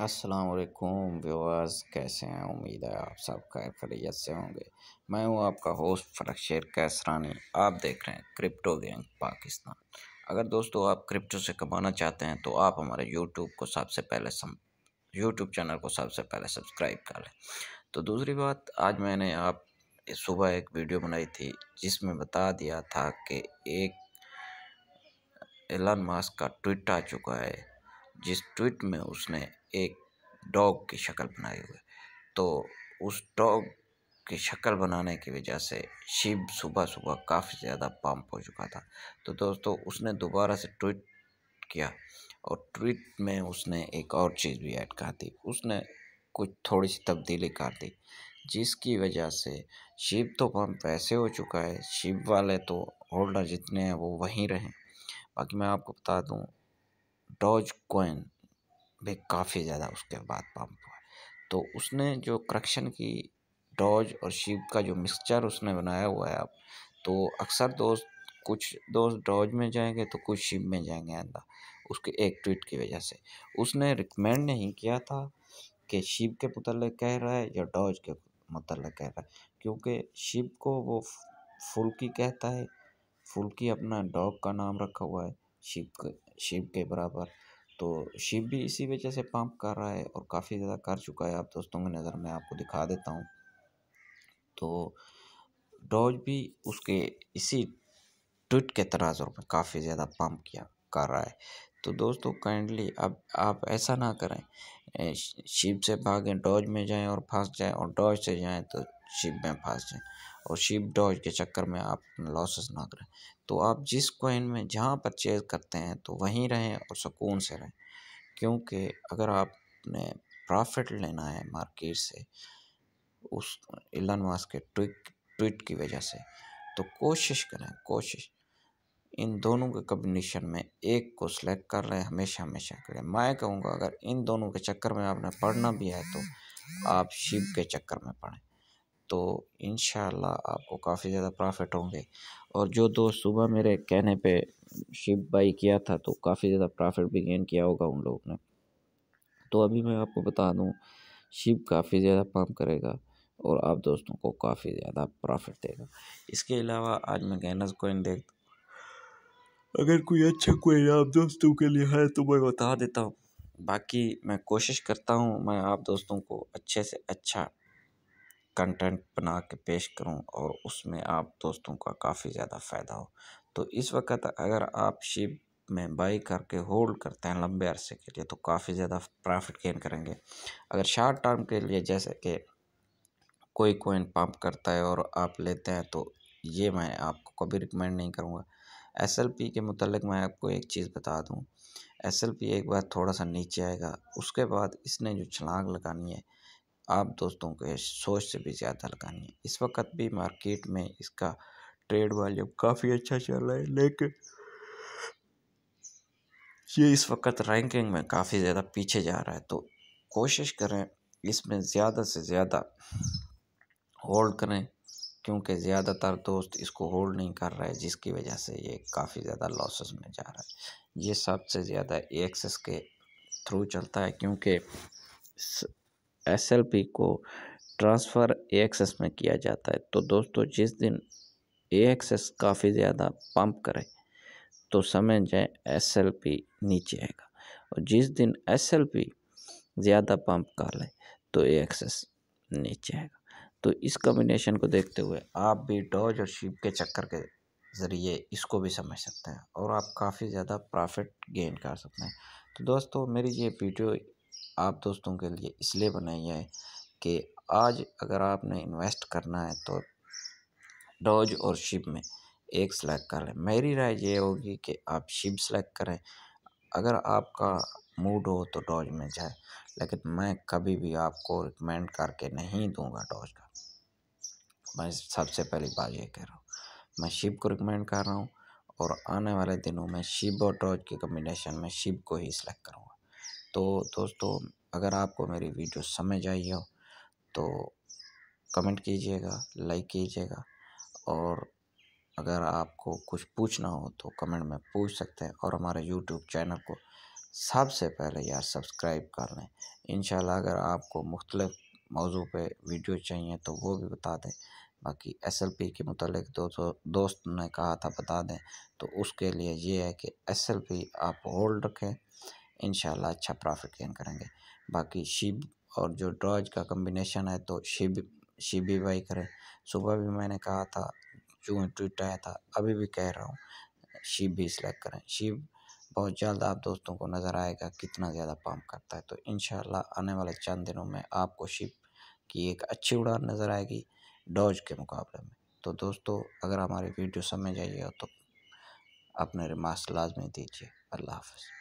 वालेकुम व्यूअर्स कैसे हैं उम्मीद है आप सब खैर खरीत से होंगे मैं हूं आपका होस्ट शेर कैसरानी आप देख रहे हैं क्रिप्टो गैंग पाकिस्तान अगर दोस्तों आप क्रिप्टो से कमाना चाहते हैं तो आप हमारे यूट्यूब को सबसे पहले सम यूट्यूब चैनल को सबसे पहले सब्सक्राइब कर लें तो दूसरी बात आज मैंने आप सुबह एक वीडियो बनाई थी जिसमें बता दिया था कि एक एलन मास्क का ट्वीट आ चुका है जिस ट्वीट में उसने एक डॉग की शक्ल बनाई हुई तो उस डॉग की शक्ल बनाने की वजह से शिव सुबह सुबह काफ़ी ज़्यादा पम्प हो चुका था तो दोस्तों उसने दोबारा से ट्वीट किया और ट्वीट में उसने एक और चीज़ भी ऐड कर दी उसने कुछ थोड़ी सी तब्दीली कर दी जिसकी वजह से शिव तो पम्प ऐसे हो चुका है शिव वाले तो होल्डर जितने हैं वो वहीं रहें बाकी मैं आपको बता दूँ डॉज कोइन में काफ़ी ज़्यादा उसके बाद पम्प हुआ तो उसने जो करक्शन की डॉज और शिव का जो मिक्सचर उसने बनाया हुआ है अब तो अक्सर दोस्त कुछ दोस्त डॉज में जाएंगे तो कुछ शिव में जाएंगे अंदर उसके एक ट्वीट की वजह से उसने रिकमेंड नहीं किया था कि शिव के मुतल कह रहा है या डॉज के मुतल कह रहा है क्योंकि शिव को वो फुल्की कहता है फुल्की अपना डॉग का नाम रखा हुआ है शिव के शिव के बराबर तो शिप भी इसी वजह से पंप कर रहा है और काफ़ी ज़्यादा कर चुका है आप दोस्तों की नज़र में आपको दिखा देता हूँ तो डॉज भी उसके इसी ट्विट के तनाजुर में काफ़ी ज़्यादा पंप किया कर रहा है तो दोस्तों काइंडली अब आप ऐसा ना करें शिप से भागें डॉज में जाएं और फंस जाएं और डॉज से जाएं तो शिप में फंस जाएं और शिप डॉज के चक्कर में आप लॉसेस ना करें तो आप जिस कॉइन में जहाँ परचेज करते हैं तो वहीं रहें और सुकून से रहें क्योंकि अगर आपने प्रॉफिट लेना है मार्केट से उस इलन मास के ट्विट की वजह से तो कोशिश करें कोशिश इन दोनों के कम्बिनेशन में एक को सिलेक्ट कर रहे हैं हमेशा हमेशा करें मैं कहूँगा अगर इन दोनों के चक्कर में आपने पढ़ना भी है तो आप शिव के चक्कर में पढ़ें तो इन आपको काफ़ी ज़्यादा प्रॉफिट होंगे और जो दोस्त सुबह मेरे कहने पे शिप बाई किया था तो काफ़ी ज़्यादा प्रॉफिट भी गेन किया होगा उन लोगों ने तो अभी मैं आपको बता दूँ शिप काफ़ी ज़्यादा पम्प करेगा और आप दोस्तों को काफ़ी ज़्यादा प्रॉफिट देगा इसके अलावा आज मैं गैनस कोइन देख अगर कोई अच्छा कोई आप दोस्तों के लिए है तो मैं बता देता हूँ बाकी मैं कोशिश करता हूँ मैं आप दोस्तों को अच्छे से अच्छा कंटेंट बना के पेश करूँ और उसमें आप दोस्तों का काफ़ी ज़्यादा फ़ायदा हो तो इस वक्त अगर आप शिप में बाई करके होल्ड करते हैं लंबे अरसे के लिए तो काफ़ी ज़्यादा प्रॉफिट गेन करेंगे अगर शार्ट टर्म के लिए जैसे कि कोई कोइन पंप करता है और आप लेते हैं तो ये मैं आपको कभी रिकमेंड नहीं करूँगा एस एल पी के मतलब मैं आपको एक चीज़ बता दूँ एस एल पी एक बार थोड़ा सा नीचे आएगा उसके बाद इसने जो छलांग लगानी है आप दोस्तों के सोच से भी ज़्यादा लगानी है इस वक्त भी मार्केट में इसका ट्रेड वॉल्यूम काफ़ी अच्छा चल रहा है लेकिन ये इस वक्त रैंकिंग में काफ़ी ज़्यादा पीछे जा रहा है तो कोशिश करें इसमें ज़्यादा से ज़्यादा होल्ड करें क्योंकि ज़्यादातर दोस्त इसको होल्ड नहीं कर रहे जिसकी वजह से ये काफ़ी ज़्यादा लॉसेस में जा रहा है ये सबसे ज़्यादा एक्सेस के थ्रू चलता है क्योंकि एसएलपी को ट्रांसफ़र एएक्सएस में किया जाता है तो दोस्तों जिस दिन एएक्सएस काफ़ी ज़्यादा पंप करे तो समझ जाए एसएलपी नीचे आएगा और जिस दिन एसएलपी ज़्यादा पंप कर ले तो एएक्सएस नीचे आएगा तो इस कम्बिनेशन को देखते हुए आप भी डॉज और शिप के चक्कर के ज़रिए इसको भी समझ सकते हैं और आप काफ़ी ज़्यादा प्रॉफिट गेन कर सकते हैं तो दोस्तों मेरी ये वीडियो आप दोस्तों के लिए इसलिए बनाई है कि आज अगर आपने इन्वेस्ट करना है तो डॉज और शिप में एक सेलेक्ट कर लें मेरी राय ये होगी कि आप शिप सेलेक्ट करें अगर आपका मूड हो तो डॉज में जाए लेकिन मैं कभी भी आपको रिकमेंड करके नहीं दूंगा डॉज का मैं सबसे पहली बात ये कह रहा हूँ मैं शिप को रिकमेंड कर रहा हूँ और आने वाले दिनों में शिप और डॉज के कम्बिनेशन में शिप को ही सिलेक्ट करूँगा तो दोस्तों अगर आपको मेरी वीडियो समझ आई हो तो कमेंट कीजिएगा लाइक कीजिएगा और अगर आपको कुछ पूछना हो तो कमेंट में पूछ सकते हैं और हमारे यूट्यूब चैनल को सबसे पहले यार सब्सक्राइब कर लें इन अगर आपको मुख्तलिफ मौजू पे वीडियो चाहिए तो वो भी बता दें बाकी एस एल पी के मतलब दोस्तों दोस्त ने कहा था बता दें तो उसके लिए ये है कि एस एल पी आप होल्ड रखें इन अच्छा प्रॉफिट गेन करेंगे बाकी शिव और जो ड्रॉज का कम्बिनेशन है तो शिव शिव भी बाई करें सुबह भी मैंने कहा था जो ट्वीट आया था अभी भी कह रहा हूँ शिव भी सिलेक्ट करें शिव बहुत जल्द आप दोस्तों को नज़र आएगा कितना ज़्यादा पम्प करता है तो इन आने वाले चंद दिनों में आपको शिप की एक अच्छी उड़ान नज़र आएगी डॉज के मुकाबले में तो दोस्तों अगर हमारी वीडियो समझ आई हो तो अपने रिमार्क लाजमी दीजिए अल्लाह हाफ